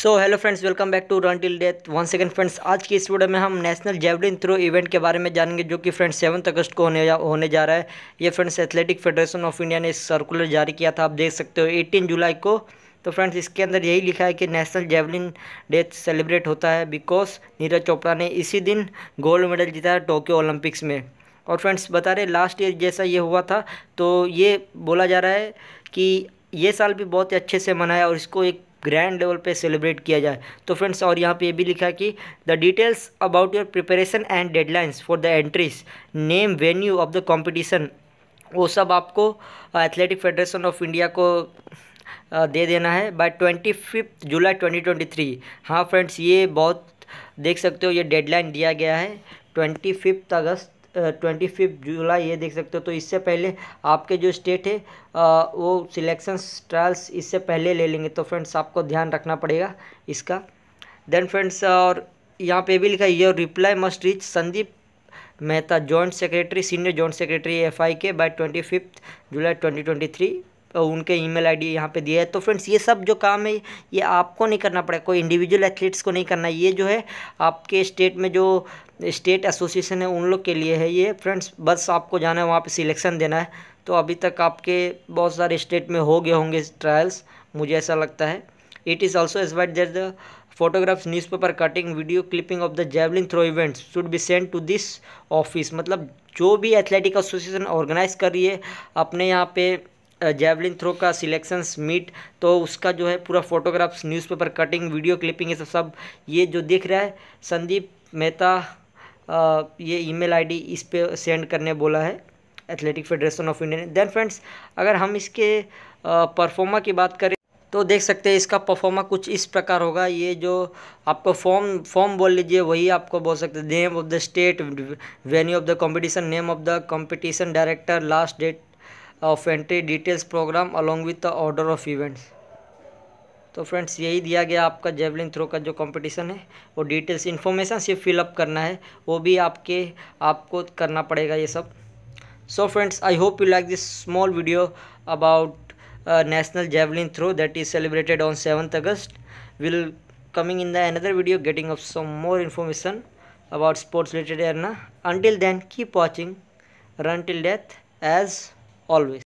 so hello friends welcome back to run till death one second friends आज की इस video में हम नेशनल जेवलिन थ्रो इवेंट के बारे में जानेंगे जो कि फ्रेंड्स सेवन्थ अगस्त को होने जा होने जा रहा है ये friends athletic federation of India ने सर्कुलर जारी किया था आप देख सकते हो एटीन जुलाई को तो फ्रेंड्स इसके अंदर यही लिखा है कि नेशनल जेवलिन डे सेलिब्रेट होता है बिकॉज नीरज चोपड़ा ने इसी दिन गोल्ड मेडल जीता है टोक्यो ओलंपिक्स में और फ्रेंड्स बता रहे लास्ट ईयर जैसा ये हुआ था तो ये बोला जा रहा है कि ये साल भी बहुत ही अच्छे से मनाया और इसको एक ग्रैंड लेवल पे सेलिब्रेट किया जाए तो फ्रेंड्स और यहाँ पे ये भी लिखा कि the details about your preparation and deadlines for the entries name venue of the competition वो सब आपको एथलेटिक फेडरेशन ऑफ इंडिया को uh, दे देना है by twenty fifth July twenty twenty three हाँ फ्रेंड्स ये बहुत देख सकते हो ये डेडलाइन दिया गया है twenty fifth August twenty fifth July ये देख सकते हो तो इससे पहले आपके जो स्टेट है वो सिलेक्शन ट्रायल्स इससे पहले ले लेंगे तो फ्रेंड्स आपको ध्यान रखना पड़ेगा इसका देन फ्रेंड्स और यहाँ पे भी लिखा है your reply must reach Sandeep Mehta joint secretary senior joint secretary F के by twenty fifth July twenty twenty three उनके ईमेल आईडी यहाँ पे दिया है तो फ्रेंड्स ये सब जो काम है ये आपको नहीं करना पड़ेगा कोई इंडिविजुअल एथलीट्स को नहीं करना ये जो है आपके स्टेट में जो स्टेट एसोसिएशन है उन लोग के लिए है ये फ्रेंड्स बस आपको जाना है वहाँ पर सिलेक्शन देना है तो अभी तक आपके बहुत सारे स्टेट में हो गए होंगे ट्रायल्स मुझे ऐसा लगता है it is also as white there the photographs newspaper cutting video clipping of the javelin throw events should be send to this office मतलब जो भी एथलेटिक एसोसिएशन ऑर्गेनाइज कर रही है अपने यहाँ पे जेवलिन थ्रो का सिलेक्शन मीट तो उसका जो है पूरा photographs newspaper cutting video clipping ये सब सब ये जो दिख रहा है संदीप मेहता ये ईमेल आईडी इस पे सेंड करने बोला है एथलेटिक फेडरेशन ऑफ इंडिया ने देन फ्रेंड्स अगर हम इसके परफॉर्मा की बात करें तो देख सकते हैं इसका परफॉर्मा कुछ इस प्रकार होगा ये जो आपको फॉर्म फॉर्म बोल लीजिए वही आपको बोल सकते हैं name of the state venue of the competition name of the competition director last date of entry details programme along with the order of events तो फ्रेंड्स यही दिया गया आपका जेवलिन थ्रो का जो कंपटीशन है वो डिटेल्स इन्फॉर्मेशन सिर्फ फिलअप करना है वो भी आपके आपको करना पड़ेगा ये सब so friends I hope you like this small video about national javelin throw that is celebrated on seventh August will coming in the another video getting up some more information about sports related arena until then keep watching run till death as always